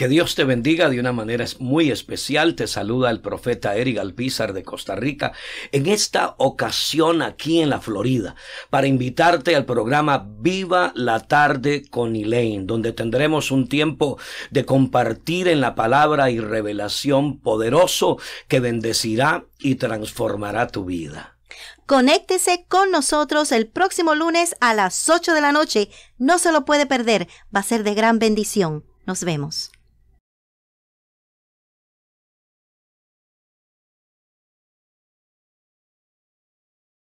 Que Dios te bendiga de una manera muy especial. Te saluda el profeta Eric Alpizar de Costa Rica en esta ocasión aquí en la Florida para invitarte al programa Viva la tarde con Elaine, donde tendremos un tiempo de compartir en la palabra y revelación poderoso que bendecirá y transformará tu vida. Conéctese con nosotros el próximo lunes a las 8 de la noche. No se lo puede perder. Va a ser de gran bendición. Nos vemos.